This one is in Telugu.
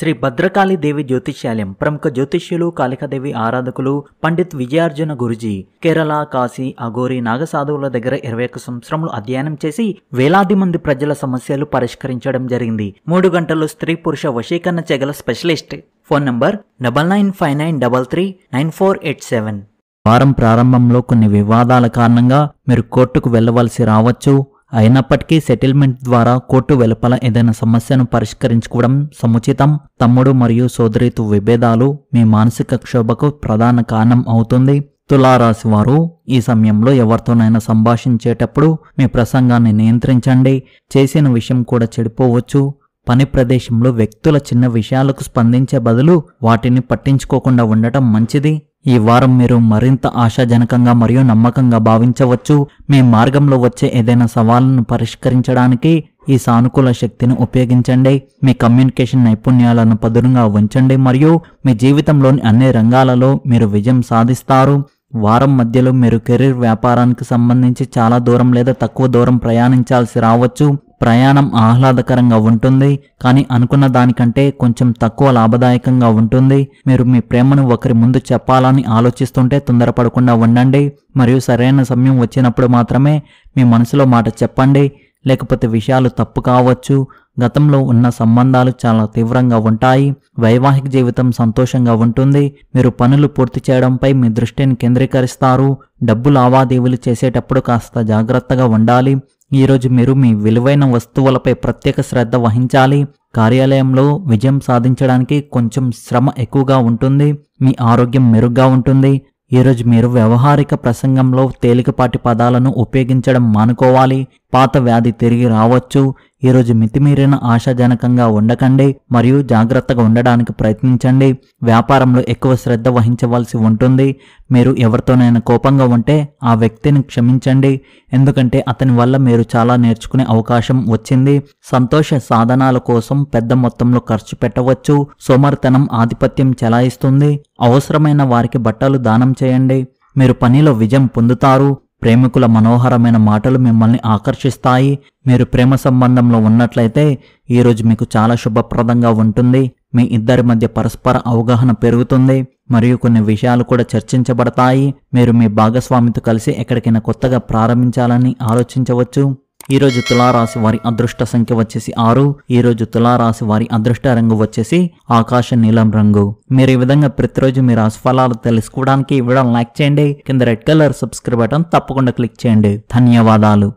శ్రీ భద్రకాళి దేవి జ్యోతిష్యాలయం ప్రముఖ జ్యోతిష్యులు కాళికాదేవి ఆరాధకులు పండిత్ విజయార్జున గురుజీ కేరళ కాశీ అఘోరి నాగసాధువుల దగ్గర ఇరవై ఒక్క సంవత్సరములు అధ్యయనం చేసి వేలాది మంది ప్రజల సమస్యలు పరిష్కరించడం జరిగింది మూడు గంటలు స్త్రీ పురుష వశీకరణ చెగల specialist phone number double nine five nine double three nine four eight seven వారం ప్రారంభంలో కొన్ని వివాదాల కారణంగా మీరు కోర్టుకు వెళ్ళవలసి రావచ్చు అయినప్పటికీ సెటిల్మెంట్ ద్వారా కోర్టు వెలుపల ఏదైనా సమస్యను పరిష్కరించుకోవడం సముచితం తమ్ముడు మరియు సోదరితో విభేదాలు మీ మానసిక క్షోభకు ప్రధాన కారణం అవుతుంది తులారాశి వారు ఈ సమయంలో ఎవరితోనైనా సంభాషించేటప్పుడు మీ ప్రసంగాన్ని నియంత్రించండి చేసిన విషయం కూడా చెడిపోవచ్చు పని ప్రదేశంలో వ్యక్తుల చిన్న విషయాలకు స్పందించే బదులు వాటిని పట్టించుకోకుండా ఉండటం మంచిది ఈ వారం మీరు మరింత ఆశాజనకంగా మరియు నమ్మకంగా భావించవచ్చు మీ మార్గంలో వచ్చే ఏదైనా సవాళ్లను పరిష్కరించడానికి ఈ సానుకూల శక్తిని ఉపయోగించండి మీ కమ్యూనికేషన్ నైపుణ్యాలను పదునుగా ఉంచండి మరియు మీ జీవితంలోని అన్ని రంగాలలో మీరు విజయం సాధిస్తారు వారం మధ్యలో మీరు కెరీర్ వ్యాపారానికి సంబంధించి చాలా దూరం లేదా తక్కువ దూరం ప్రయాణించాల్సి రావచ్చు ప్రయాణం ఆహ్లాదకరంగా ఉంటుంది కానీ అనుకున్న దానికంటే కొంచెం తక్కువ లాభదాయకంగా ఉంటుంది మీరు మీ ప్రేమను ఒకరి ముందు చెప్పాలని ఆలోచిస్తుంటే తొందరపడకుండా ఉండండి మరియు సరైన సమయం వచ్చినప్పుడు మాత్రమే మీ మనసులో మాట చెప్పండి లేకపోతే విషయాలు తప్పు కావచ్చు గతంలో ఉన్న సంబంధాలు చాలా తీవ్రంగా ఉంటాయి వైవాహిక జీవితం సంతోషంగా ఉంటుంది మీరు పనులు పూర్తి చేయడంపై మీ దృష్టిని కేంద్రీకరిస్తారు డబ్బు లావాదేవీలు చేసేటప్పుడు కాస్త జాగ్రత్తగా ఉండాలి ఈరోజు మీరు మీ విలువైన వస్తువులపై ప్రత్యేక శ్రద్ధ వహించాలి కార్యాలయంలో విజయం సాధించడానికి కొంచెం శ్రమ ఎక్కువగా ఉంటుంది మీ ఆరోగ్యం మెరుగ్గా ఉంటుంది ఈరోజు మీరు వ్యవహారిక ప్రసంగంలో తేలికపాటి పదాలను ఉపయోగించడం మానుకోవాలి పాత వ్యాధి తిరిగి రావచ్చు ఈరోజు మితిమీరిన ఆశాజనకంగా ఉండకండి మరియు జాగ్రత్తగా ఉండడానికి ప్రయత్నించండి వ్యాపారంలో ఎక్కువ శ్రద్ధ వహించవలసి ఉంటుంది మీరు ఎవరితోనైనా కోపంగా ఉంటే ఆ వ్యక్తిని క్షమించండి ఎందుకంటే అతని వల్ల మీరు చాలా నేర్చుకునే అవకాశం వచ్చింది సంతోష సాధనాల కోసం పెద్ద మొత్తంలో ఖర్చు పెట్టవచ్చు సోమర్తనం ఆధిపత్యం చెలాయిస్తుంది అవసరమైన వారికి బట్టలు దానం చేయండి మీరు పనిలో విజయం పొందుతారు ప్రేమికుల మనోహరమైన మాటలు మిమ్మల్ని ఆకర్షిస్తాయి మీరు ప్రేమ సంబంధంలో ఉన్నట్లయితే ఈరోజు మీకు చాలా శుభప్రదంగా ఉంటుంది మీ ఇద్దరి మధ్య పరస్పర అవగాహన పెరుగుతుంది మరియు కొన్ని విషయాలు కూడా చర్చించబడతాయి మీరు మీ భాగస్వామితో కలిసి ఎక్కడికైనా కొత్తగా ప్రారంభించాలని ఆలోచించవచ్చు ఈరోజు తులారాశి వారి అదృష్ట సంఖ్య వచ్చేసి ఆరు ఈరోజు తులారాశి వారి అదృష్ట రంగు వచ్చేసి ఆకాశ నీలం రంగు మీరు ఈ విధంగా ప్రతిరోజు మీ రాశి ఫలాలు తెలుసుకోవడానికి ఈ వీడియోని లైక్ చేయండి కింద రెడ్ కలర్ సబ్స్క్రైబ్ బటన్ తప్పకుండా క్లిక్ చేయండి ధన్యవాదాలు